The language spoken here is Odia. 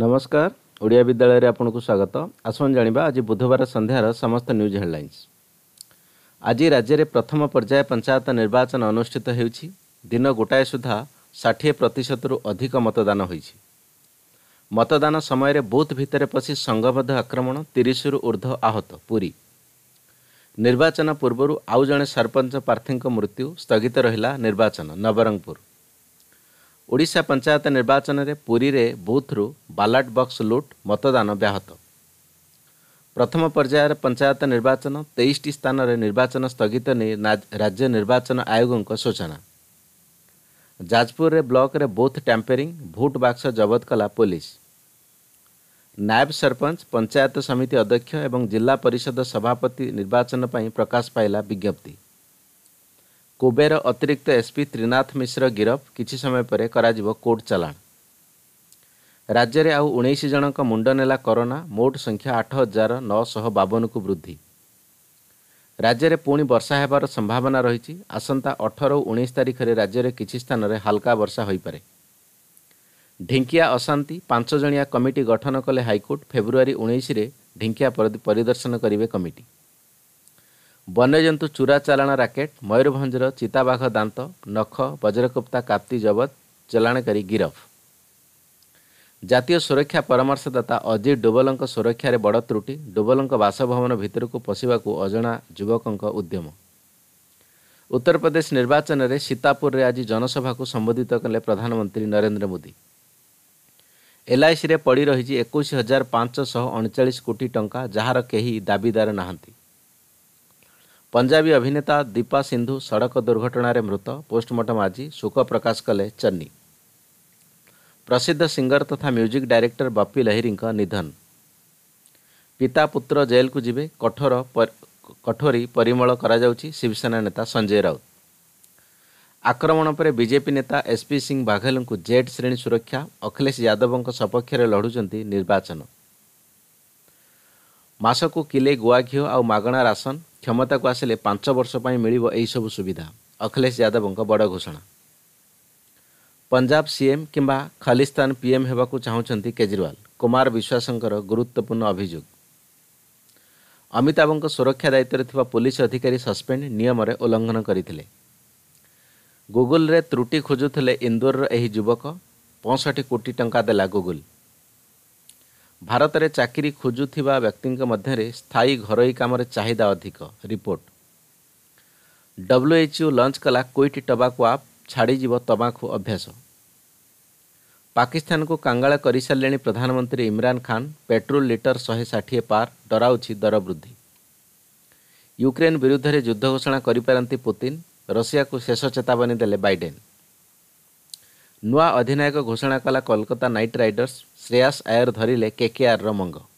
ନମସ୍କାର ଓଡ଼ିଆ ବିଦ୍ୟାଳୟରେ ଆପଣଙ୍କୁ ସ୍ୱାଗତ ଆସନ୍ତୁ ଜାଣିବା ଆଜି ବୁଧବାର ସନ୍ଧ୍ୟାର ସମସ୍ତ ନ୍ୟୁଜ୍ ହେଡ଼ଲାଇନ୍ସ ଆଜି ରାଜ୍ୟରେ ପ୍ରଥମ ପର୍ଯ୍ୟାୟ ପଞ୍ଚାୟତ ନିର୍ବାଚନ ଅନୁଷ୍ଠିତ ହେଉଛି ଦିନ ଗୋଟାଏ ସୁଦ୍ଧା ଷାଠିଏ ପ୍ରତିଶତରୁ ଅଧିକ ମତଦାନ ହୋଇଛି ମତଦାନ ସମୟରେ ବୁଥ୍ ଭିତରେ ପଶି ସଂଘବଦ୍ଧ ଆକ୍ରମଣ ତିରିଶରୁ ଉର୍ଦ୍ଧ୍ୱ ଆହତ ପୁରୀ ନିର୍ବାଚନ ପୂର୍ବରୁ ଆଉ ଜଣେ ସରପଞ୍ଚ ପ୍ରାର୍ଥୀଙ୍କ ମୃତ୍ୟୁ ସ୍ଥଗିତ ରହିଲା ନିର୍ବାଚନ ନବରଙ୍ଗପୁର ଓଡ଼ିଶା ପଞ୍ଚାୟତ ନିର୍ବାଚନରେ ପୁରୀରେ ବୁଥ୍ରୁ ବାଲାଟ୍ ବକ୍ସ ଲୁଟ୍ ମତଦାନ ବ୍ୟାହତ ପ୍ରଥମ ପର୍ଯ୍ୟାୟରେ ପଞ୍ଚାୟତ ନିର୍ବାଚନ ତେଇଶଟି ସ୍ଥାନରେ ନିର୍ବାଚନ ସ୍ଥଗିତ ନେଇ ରାଜ୍ୟ ନିର୍ବାଚନ ଆୟୋଗଙ୍କ ସୂଚନା ଯାଜପୁରରେ ବ୍ଲକ୍ରେ ବୁଥ୍ ଟ୍ୟାମ୍ପେରିଂ ଭୋଟ୍ ବାକ୍ସ ଜବତ କଲା ପୋଲିସ୍ ନାୟବ ସରପଞ୍ଚ ପଞ୍ଚାୟତ ସମିତି ଅଧ୍ୟକ୍ଷ ଏବଂ ଜିଲ୍ଲା ପରିଷଦ ସଭାପତି ନିର୍ବାଚନ ପାଇଁ ପ୍ରକାଶ ପାଇଲା ବିଜ୍ଞପ୍ତି କୁବେର ଅତିରିକ୍ତ ଏସ୍ପି ତ୍ରିନାଥ ମିଶ୍ର ଗିରଫ କିଛି ସମୟ ପରେ କରାଯିବ କୋର୍ଟ ଚାଲାଣ ରାଜ୍ୟରେ ଆଉ ଉଣେଇଶ ଜଣଙ୍କ ମୁଣ୍ଡ ନେଲା କରୋନା ମୋଟ ସଂଖ୍ୟା ଆଠ ହଜାର ନଅଶହ ବାବନକୁ ବୃଦ୍ଧି ରାଜ୍ୟରେ ପୁଣି ବର୍ଷା ହେବାର ସମ୍ଭାବନା ରହିଛି ଆସନ୍ତା ଅଠର ଓ ଉଣେଇଶ ତାରିଖରେ ରାଜ୍ୟରେ କିଛି ସ୍ଥାନରେ ହାଲକା ବର୍ଷା ହୋଇପାରେ ଢିଙ୍କିଆ ଅଶାନ୍ତି ପାଞ୍ଚ ଜଣିଆ କମିଟି ଗଠନ କଲେ ହାଇକୋର୍ଟ ଫେବୃୟାରୀ ଉଣେଇଶରେ ଢିଙ୍କିଆ ପରିଦର୍ଶନ କରିବେ କମିଟି ବନ୍ୟଜନ୍ତୁ ଚୁରା ଚାଲାଣ ରାକେଟ୍ ମୟୂରଭଞ୍ଜର ଚିତାବାଘ ଦାନ୍ତ ନଖ ବଜ୍ରକୁପ୍ତା କାପ୍ତି ଜବତ ଚାଲାଣକାରୀ ଗିରଫ ଜାତୀୟ ସୁରକ୍ଷା ପରାମର୍ଶଦାତା ଅଜିତ ଡୋବଲଙ୍କ ସୁରକ୍ଷାରେ ବଡ଼ ତ୍ରୁଟି ଡୁବଲଙ୍କ ବାସଭବନ ଭିତରକୁ ପଶିବାକୁ ଅଜଣା ଯୁବକଙ୍କ ଉଦ୍ୟମ ଉତ୍ତରପ୍ରଦେଶ ନିର୍ବାଚନରେ ସୀତାପୁରରେ ଆଜି ଜନସଭାକୁ ସମ୍ବୋଧିତ କଲେ ପ୍ରଧାନମନ୍ତ୍ରୀ ନରେନ୍ଦ୍ର ମୋଦି ଏଲ୍ଆଇସିରେ ପଡ଼ି ରହିଛି ଏକୋଇଶ ହଜାର ପାଞ୍ଚଶହ ଅଣଚାଳିଶ କୋଟି ଟଙ୍କା ଯାହାର କେହି ଦାବିଦାର ନାହାନ୍ତି ପଞ୍ଜାବୀ ଅଭିନେତା ଦୀପା ସିନ୍ଧୁ ସଡ଼କ ଦୁର୍ଘଟଣାରେ ମୃତ ପୋଷ୍ଟମର୍ଟମ୍ ଆଜି ଶୋକ ପ୍ରକାଶ କଲେ ଚନ୍ନି ପ୍ରସିଦ୍ଧ ସିଙ୍ଗର ତଥା ମ୍ୟୁଜିକ୍ ଡାଇରେକ୍ଟର ବପି ଲହିରିଙ୍କ ନିଧନ ପିତା ପୁତ୍ର ଜେଲ୍କୁ ଯିବେ କଠୋର କଠୋରୀ ପରିମଳ କରାଯାଉଛି ଶିବସେନା ନେତା ସଞ୍ଜୟ ରାଉତ ଆକ୍ରମଣ ପରେ ବିଜେପି ନେତା ଏସ୍ପି ସିଂ ବାଘେଲଙ୍କୁ ଜେଟ୍ ଶ୍ରେଣୀ ସୁରକ୍ଷା ଅଖିଳେଶ ଯାଦବଙ୍କ ସପକ୍ଷରେ ଲଢ଼ୁଛନ୍ତି ନିର୍ବାଚନ ମାସକୁ କିଲେ ଗୁଆ ଘିଅ ଆଉ ମାଗଣା ରାସନ କ୍ଷମତାକୁ ଆସିଲେ ପାଞ୍ଚ ବର୍ଷ ପାଇଁ ମିଳିବ ଏହିସବୁ ସୁବିଧା ଅଖିଳେଶ ଯାଦବଙ୍କ ବଡ଼ ଘୋଷଣା ପଞ୍ଜାବ ସିଏମ୍ କିମ୍ବା ଖାଲିସ୍ତାନ ପିଏମ୍ ହେବାକୁ ଚାହୁଁଛନ୍ତି କେଜରିୱାଲ କୁମାର ବିଶ୍ୱାସଙ୍କର ଗୁରୁତ୍ୱପୂର୍ଣ୍ଣ ଅଭିଯୋଗ ଅମିତାଭଙ୍କ ସୁରକ୍ଷା ଦାୟିତ୍ୱରେ ଥିବା ପୁଲିସ୍ ଅଧିକାରୀ ସସ୍ପେଣ୍ଡ ନିୟମରେ ଉଲ୍ଲଙ୍ଘନ କରିଥିଲେ ଗୁଗୁଲ୍ରେ ତ୍ରୁଟି ଖୋଜୁଥିଲେ ଇନ୍ଦୋରର ଏହି ଯୁବକ ପଞ୍ଚଷଠି କୋଟି ଟଙ୍କା ଦେଲା ଗୁଗୁଲ୍ ଭାରତରେ ଚାକିରି ଖୋଜୁଥିବା ବ୍ୟକ୍ତିଙ୍କ ମଧ୍ୟରେ ସ୍ଥାୟୀ ଘରୋଇ କାମରେ ଚାହିଦା ଅଧିକ ରିପୋର୍ଟ ଡବ୍ଲ୍ୟୁଏଚ୍ୟୁ ଲଞ୍ଚ କଲା କୁଇଟ୍ ଟବାକୁ ଆପ୍ ଛାଡ଼ିଯିବ ତମାଖୁ ଅଭ୍ୟାସ ପାକିସ୍ତାନକୁ କାଙ୍ଗାଳ କରିସାରିଲେଣି ପ୍ରଧାନମନ୍ତ୍ରୀ ଇମ୍ରାନ୍ ଖାନ୍ ପେଟ୍ରୋଲ ଲିଟର ଶହେ ଷାଠିଏ ପାର୍ ଡରାଉଛି ଦର ବୃଦ୍ଧି ୟୁକ୍ରେନ୍ ବିରୁଦ୍ଧରେ ଯୁଦ୍ଧ ଘୋଷଣା କରିପାରନ୍ତି ପୁତିନ୍ ରଷିଆକୁ ଶେଷ ଚେତାବନୀ ଦେଲେ ବାଇଡେନ୍ ନୂଆ ଅଧିନାୟକ ଘୋଷଣା କଲା କୋଲକାତା ନାଇଟ୍ ରାଇଡର୍ସ ଶ୍ରେୟାସ ଆୟର ଧରିଲେ କେକେଆର୍ର ମଙ୍ଗ